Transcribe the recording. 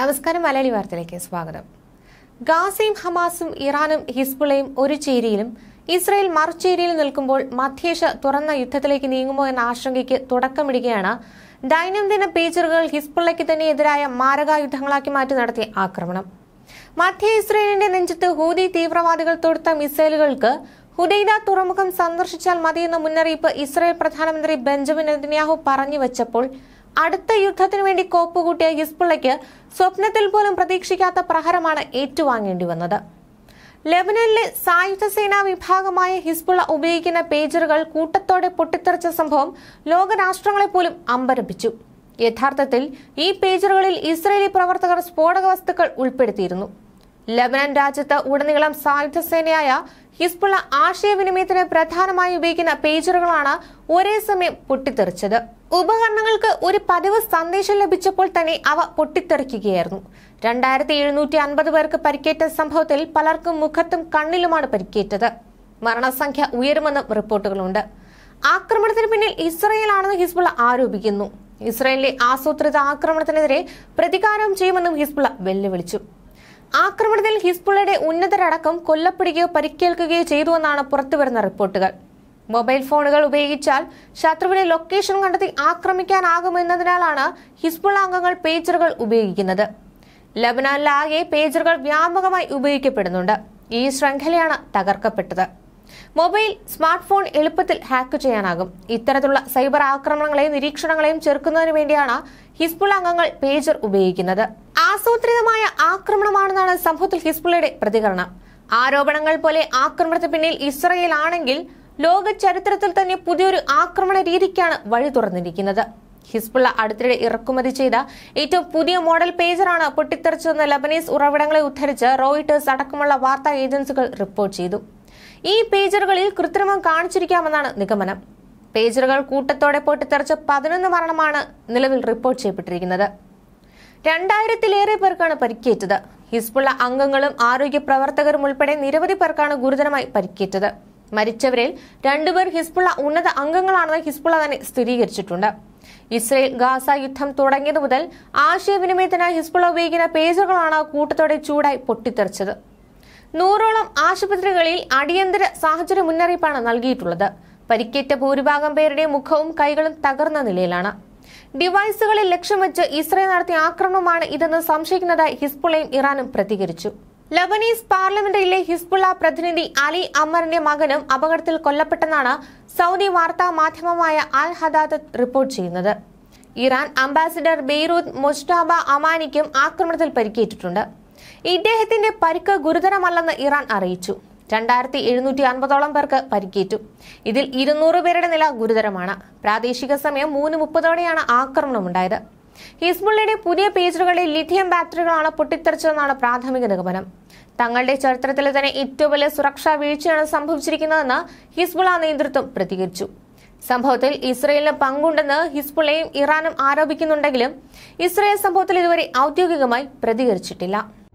നമസ്കാരം മലയാളി വാർത്തയിലേക്ക് സ്വാഗതം ഗാസയും ഹമാസും ഇറാനും ഹിസ്ബുളയും ഒരു ചേരിയിലും ഇസ്രയേൽ മറുചേരിയിൽ നിൽക്കുമ്പോൾ മധ്യേഷ്യ തുറന്ന യുദ്ധത്തിലേക്ക് നീങ്ങുമോ എന്ന ആശങ്കയ്ക്ക് തുടക്കമിടുകയാണ് ദൈനംദിന പേജറുകൾ ഹിസ്ബുള്ളയ്ക്ക് തന്നെ എതിരായ മാരകായുദ്ധങ്ങളാക്കി മാറ്റി നടത്തിയ ആക്രമണം മധ്യ ഇസ്രയേലിന്റെ നെഞ്ചത്ത് ഹൂതി തീവ്രവാദികൾ തൊടുത്ത മിസൈലുകൾക്ക് ഹുദൈദ തുറമുഖം സന്ദർശിച്ചാൽ മതിയെന്ന മുന്നറിയിപ്പ് ഇസ്രയേൽ പ്രധാനമന്ത്രി ബെഞ്ചമിൻ നെതന്യാഹു പറഞ്ഞു വെച്ചപ്പോൾ അടുത്ത യുദ്ധത്തിനു വേണ്ടി കോപ്പുകൂട്ടിയ ഹിസ്ബുള്ളയ്ക്ക് സ്വപ്നത്തിൽ പോലും പ്രതീക്ഷിക്കാത്ത പ്രഹരമാണ് ഏറ്റുവാങ്ങേണ്ടി വന്നത് ലെബനനിലെ സായുധ സേനാ വിഭാഗമായ ഹിസ്ബുള്ള ഉപയോഗിക്കുന്ന പേജറുകൾ കൂട്ടത്തോടെ പൊട്ടിത്തെറിച്ച സംഭവം ലോകരാഷ്ട്രങ്ങളെ പോലും അമ്പരപ്പിച്ചു യഥാർത്ഥത്തിൽ ഈ പേജറുകളിൽ ഇസ്രയേലി പ്രവർത്തകർ സ്ഫോടക വസ്തുക്കൾ ഉൾപ്പെടുത്തിയിരുന്നു ലബനൻ രാജ്യത്ത് ഉടനീളം സായുധ സേനയായ ഹിസ്ബുള്ള ആശയവിനിമയത്തിന് പ്രധാനമായി ഉപയോഗിക്കുന്ന പേജറുകളാണ് ഒരേ സമയം പൊട്ടിത്തെറിച്ചത് ഉപകരണങ്ങൾക്ക് ഒരു പതിവ് സന്ദേശം ലഭിച്ചപ്പോൾ തന്നെ അവ പൊട്ടിത്തെറിക്കുകയായിരുന്നു രണ്ടായിരത്തി എഴുന്നൂറ്റി അൻപത് പേർക്ക് പരിക്കേറ്റ സംഭവത്തിൽ പലർക്കും മുഖത്തും കണ്ണിലുമാണ് പരിക്കേറ്റത് മരണസംഖ്യ ഉയരുമെന്നും റിപ്പോർട്ടുകളുണ്ട് ആക്രമണത്തിന് പിന്നിൽ ഇസ്രയേലാണെന്ന് ഹിസ്ബുള്ള ആരോപിക്കുന്നു ഇസ്രയേലിലെ ആസൂത്രിത ആക്രമണത്തിനെതിരെ പ്രതികാരം ചെയ്യുമെന്നും ഹിസ്ബുള്ള വെല്ലുവിളിച്ചു ആക്രമണത്തിൽ ഹിസ്ബുള്ളയുടെ ഉന്നതരടക്കം കൊല്ലപ്പെടുകയോ പരിക്കേൽക്കുകയോ ചെയ്തുവെന്നാണ് പുറത്തുവരുന്ന റിപ്പോർട്ടുകൾ മൊബൈൽ ഫോണുകൾ ഉപയോഗിച്ചാൽ ശത്രുവിനെ ലൊക്കേഷൻ കണ്ടെത്തി ആക്രമിക്കാനാകുമെന്നതിനാലാണ് ഹിസ്ബുൾ അംഗങ്ങൾ പേജറുകൾ ഉപയോഗിക്കുന്നത് ലബനാനിലാകെ പേജറുകൾ വ്യാപകമായി ഉപയോഗിക്കപ്പെടുന്നുണ്ട് ഈ ശൃംഖലയാണ് തകർക്കപ്പെട്ടത് മൊബൈൽ സ്മാർട്ട് ഫോൺ എളുപ്പത്തിൽ ഹാക്ക് ചെയ്യാനാകും ഇത്തരത്തിലുള്ള സൈബർ ആക്രമണങ്ങളെയും നിരീക്ഷണങ്ങളെയും ചെറുക്കുന്നതിന് വേണ്ടിയാണ് ഹിസ്ബുൾ അംഗങ്ങൾ പേജർ ഉപയോഗിക്കുന്നത് ആസൂത്രിതമായ ആക്രമണമാണെന്നാണ് സംഭവത്തിൽ ഹിസ്ബുളയുടെ പ്രതികരണം ആരോപണങ്ങൾ പോലെ ആക്രമണത്തിന് പിന്നിൽ ഇസ്രയേൽ ആണെങ്കിൽ ലോക ചരിത്രത്തിൽ തന്നെ പുതിയൊരു ആക്രമണ രീതിക്കാണ് വഴി തുറന്നിരിക്കുന്നത് ഹിസ്ബുള്ള അടുത്തിടെ ഇറക്കുമതി ചെയ്ത ഏറ്റവും പുതിയ മോഡൽ പേജറാണ് പൊട്ടിത്തെറിച്ചതെന്ന് ലബനീസ് ഉറവിടങ്ങളെ ഉദ്ധരിച്ച് റോയിട്ടേഴ്സ് അടക്കമുള്ള വാർത്താ ഏജൻസികൾ റിപ്പോർട്ട് ചെയ്തു ഈ പേജറുകളിൽ കൃത്രിമം കാണിച്ചിരിക്കാമെന്നാണ് നിഗമനം പേജറുകൾ കൂട്ടത്തോടെ പൊട്ടിത്തെറിച്ച് പതിനൊന്ന് മരണമാണ് നിലവിൽ റിപ്പോർട്ട് ചെയ്യപ്പെട്ടിരിക്കുന്നത് രണ്ടായിരത്തിലേറെ പേർക്കാണ് പരിക്കേറ്റത് ഹിസ്ബുള്ള അംഗങ്ങളും ആരോഗ്യ പ്രവർത്തകരും ഉൾപ്പെടെ നിരവധി പേർക്കാണ് ഗുരുതരമായി പരിക്കേറ്റത് മരിച്ചവരിൽ രണ്ടുപേർ ഹിസ്ബുള്ള ഉന്നത അംഗങ്ങളാണെന്ന് ഹിസ്ബുള്ള തന്നെ സ്ഥിരീകരിച്ചിട്ടുണ്ട് ഇസ്രയേൽ ഗാസ യുദ്ധം തുടങ്ങിയത് മുതൽ ആശയവിനിമയത്തിനായി ഹിസ്ബുള്ള ഉപയോഗിക്കുന്ന പേജുകളാണ് കൂട്ടത്തോടെ ചൂടായി പൊട്ടിത്തെറിച്ചത് നൂറോളം ആശുപത്രികളിൽ അടിയന്തര സാഹചര്യ മുന്നറിയിപ്പാണ് നൽകിയിട്ടുള്ളത് പരിക്കേറ്റ ഭൂരിഭാഗം പേരുടെ മുഖവും കൈകളും തകർന്ന നിലയിലാണ് ഡിവൈസുകളിൽ ലക്ഷ്യം വെച്ച് ഇസ്രയേൽ നടത്തിയ ആക്രമണമാണ് ഇതെന്ന് സംശയിക്കുന്നതായി ഹിസ്ബുളയും ഇറാനും പ്രതികരിച്ചു ലബനീസ് പാർലമെന്റിലെ ഹിസ്ബുള്ള പ്രതിനിധി അലി അമറിന്റെ മകനും അപകടത്തിൽ കൊല്ലപ്പെട്ടെന്നാണ് സൗദി വാർത്താ മാധ്യമമായ അൽ ഹദാദ് റിപ്പോർട്ട് ചെയ്യുന്നത് ഇറാൻ അംബാസിഡർ ബെയ്റൂത്ത് മുസ്താബ അമാനിക്കും ആക്രമണത്തിൽ പരിക്കേറ്റിട്ടുണ്ട് ഇദ്ദേഹത്തിന്റെ പരിക്ക് ഗുരുതരമല്ലെന്ന് ഇറാൻ അറിയിച്ചു രണ്ടായിരത്തി എഴുന്നൂറ്റി അൻപതോളം പേർക്ക് പരിക്കേറ്റു ഇതിൽ ഇരുന്നൂറ് പേരുടെ നില ഗുരുതരമാണ് പ്രാദേശിക സമയം മൂന്ന് മുപ്പതോടെയാണ് ആക്രമണമുണ്ടായത് ഹിസ്ബുള്ളയുടെ പുതിയ പേജറുകളിൽ ലിഥിയം ബാറ്ററികളാണ് പൊട്ടിത്തെറിച്ചതെന്നാണ് പ്രാഥമിക നിഗമനം തങ്ങളുടെ ചരിത്രത്തിലെ തന്നെ ഏറ്റവും വലിയ സുരക്ഷാ വീഴ്ചയാണ് സംഭവിച്ചിരിക്കുന്നതെന്ന് ഹിസ്ബുള നേതൃത്വം പ്രതികരിച്ചു സംഭവത്തിൽ ഇസ്രയേലിന് പങ്കുണ്ടെന്ന് ഹിസ്ബുളയും ഇറാനും ആരോപിക്കുന്നുണ്ടെങ്കിലും ഇസ്രയേൽ സംഭവത്തിൽ ഇതുവരെ ഔദ്യോഗികമായി പ്രതികരിച്ചിട്ടില്ല